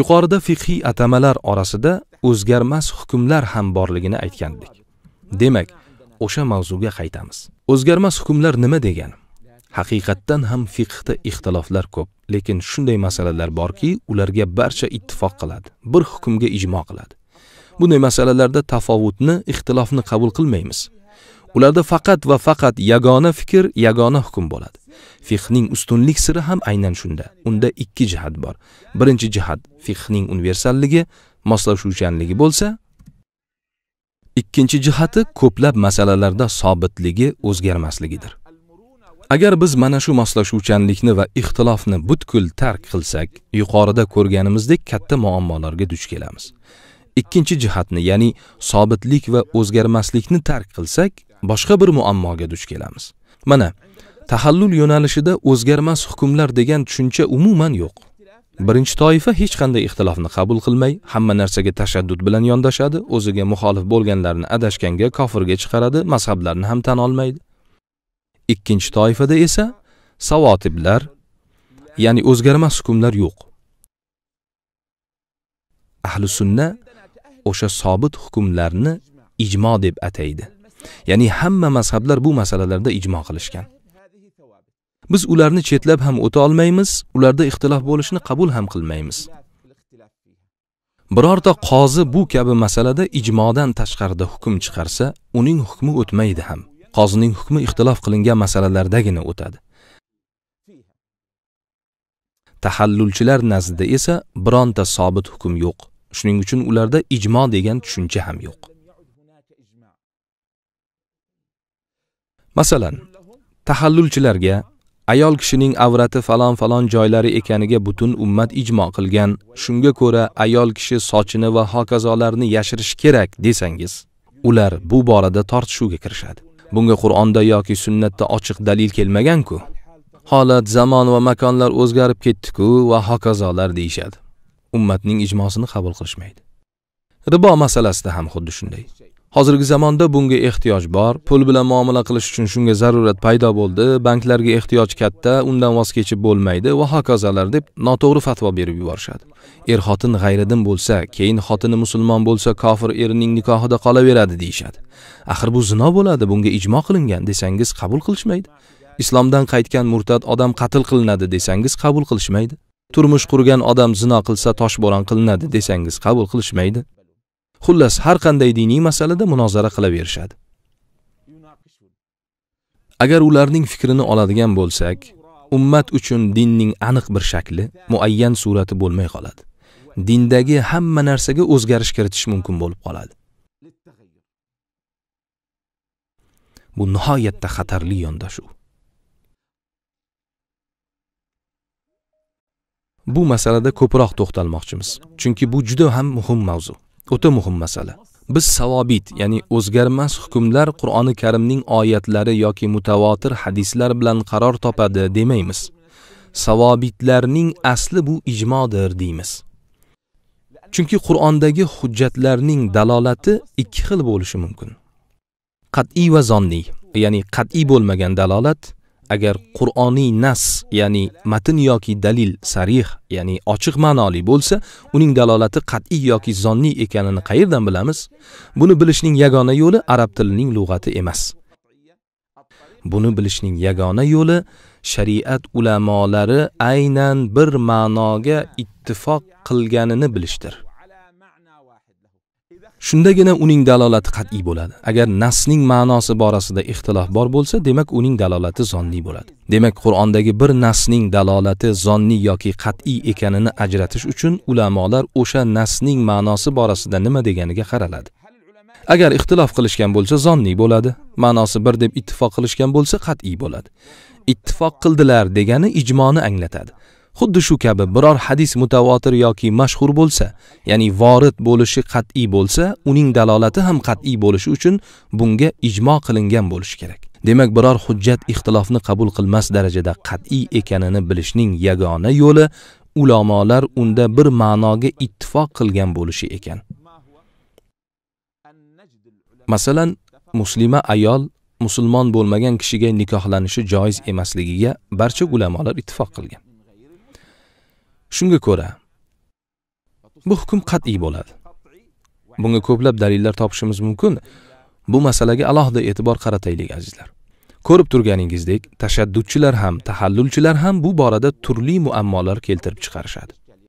yuqorida fiqhiy atamalar orasida o'zgarmas hukmlar ham borligini aytgandik demak o'sha mavzuga qaytamiz o'zgarmas hukmlar nima degani haqiqatdan ham fiqhda ixtiloflar ko'p lekin shunday masalalar borki ularga barcha ittifoq qiladi bir hukmga ijmo qiladi bunday masalalarda tafovutni ixtilofni qabul qilmaymiz ularda faqat va faqat yagona fikr yagona hukm bo'ladi fiqhning ustunlik siri ham aynan shunda unda ikki jihat bor birinchi jihat fiqhning universalligi moslashuvchanligi bo'lsa ikkinchi jihati ko'plab masalalarda sobitligi o'zgarmasligidir agar biz mana shu moslashuvchanlikni va ixtilofni butkul tark qilsak yuqorida ko'rganimizdek katta muammolarga duch kelamiz ikkinchi jihatni ya'ni sobitlik va o'zgarmaslikni tark qilsak boshqa bir muammoga duch kelamiz mana tahallul yo'nalishida o'zgarmas hukmlar degan tushuncha umuman yo'q birinchi toifa hech qanday ixtilofni qabul qilmay hamma narsaga tashaddud bilan yondashadi o'ziga muxolif bo'lganlarni adashganga kofirga chiqaradi mazhablarni ham tan olmaydi ikkinchi toifada esa savotiblar ya'ni o'zgarmas hukmlar yo'q ahli sunna o'sha sobit hukmlarni ijmo deb ataydi ya'ni hamma mazhablar bu masalalarda ijmo qilishgan biz ularni chetlab ham o'ta olmaymiz ularda ixtilof bo'lishini qabul ham qilmaymiz birorta qozi bu kabi masalada ijmodan tashqarida hukm chiqarsa uning hukmi o'tmaydi ham qozining hukmi ixtilof qilingan masalalardagina o'tadi tahallulchilar nazdida esa bironta sobit hukm yo'q shuning uchun ularda ijmo degan tushuncha ham yo'q masalan tahallulchilarga ayol kishining avrati falon falon joylari ekaniga butun ummat ijmo qilgan shunga ko'ra ayol kishi sochini va hokazolarni yashirish kerak desangiz ular bu borada tortishuvga kirishadi bunga qur'onda yoki sunnatda ochiq dalil kelmagan-ku. holat zamon va makonlar o'zgarib ketdi-ku va hokazolar deyishadi ummatning ijmosini qabul qilishmaydi ribo masalasida ham xuddi shunday hozirgi zamonda bunga ehtiyoj bor pul bilan muomala qilish uchun shunga zarurat paydo bo'ldi banklarga ehtiyoj katta undan voz kechib bo'lmaydi va hokazolar deb noto'g'ri fatvo berib yuborishadi er xotin g'ayridin bo'lsa keyin xotini musulmon bo'lsa kofir erining nikohida qolaveradi deyishadi axir bu zino bo'ladi bunga ijmo qilingan desangiz qabul qilishmaydi islomdan qaytgan murtad odam qatl qilinadi desangiz qabul qilishmaydi turmush qurgan odam zino qilsa toshbo'ron qilinadi desangiz qabul qilishmaydi xullas har qanday diniy masalada munozara qilaverishadi agar ularning fikrini oladigan bo'lsak ummat uchun dinning aniq bir shakli muayyan surati bo'lmay qoladi dindagi hamma narsaga o'zgarish kiritish mumkin bo'lib qoladi bu nihoyatda xatarli yondashuv bu masalada ko'proq to'xtalmoqchimiz chunki bu juda ham muhim mavzu o'ta muhim masala biz savobit ya'ni o'zgarmas hukmlar qur'oni karimning oyatlari yoki mutavotir hadislar bilan qaror topadi demaymiz savobitlarning asli bu ijmodir deymiz chunki qur'ondagi hujjatlarning dalolati ikki xil bo'lishi mumkin qat'iy va zonniy ya'ni qat'iy bo'lmagan dalolat agar qur'oniy nas ya'ni matn yoki dalil sarih ya'ni ochiq ma'noli bo'lsa uning dalolati qat'iy yoki zonniy ekanini qayerdan bilamiz buni bilishning yagona yo'li arab tilining lug'ati emas buni bilishning yagona yo'li shariat ulamolari aynan bir ma'noga ittifoq qilganini bilishdir shundagina uning dalolati qat'iy bo'ladi agar nasning ma'nosi borasida ixtilof bor bo'lsa demak uning dalolati zonli bo'ladi demak qur'ondagi bir nasning dalolati zonli yoki qat'iy ekanini ajratish uchun ulamolar o'sha nasning ma'nosi borasida nima deganiga qaraladi agar ixtilof qilishgan bo'lsa zonli bo'ladi ma'nosi bir deb ittifoq qilishgan bo'lsa qat'iy bo'ladi ittifoq qildilar degani ijmoni anglatadi xuddi shu kabi biror hadis mutavotir yoki mashhur bo'lsa ya'ni vorid bo'lishi qat'iy bo'lsa uning dalolati ham qat'iy bo'lishi uchun bunga ijmo qilingan bo'lishi kerak demak biror hujjat ixtilofni qabul qilmas darajada qat'iy ekanini bilishning yagona yo'li ulamolar unda bir ma'noga ittifoq qilgan bo'lishi ekan masalan muslima ayol musulmon bo'lmagan kishiga nikohlanishi joiz emasligiga barcha ulamolar ittifoq qilgan shunga ko'ra bu hukm qat'iy bo'ladi bunga ko'plab dalillar topishimiz mumkin bu masalaga alohida e'tibor qarataylik azizlar ko'rib turganingizdek tashaddudchilar ham tahallulchilar ham bu borada turli muammolar keltirib chiqarishadi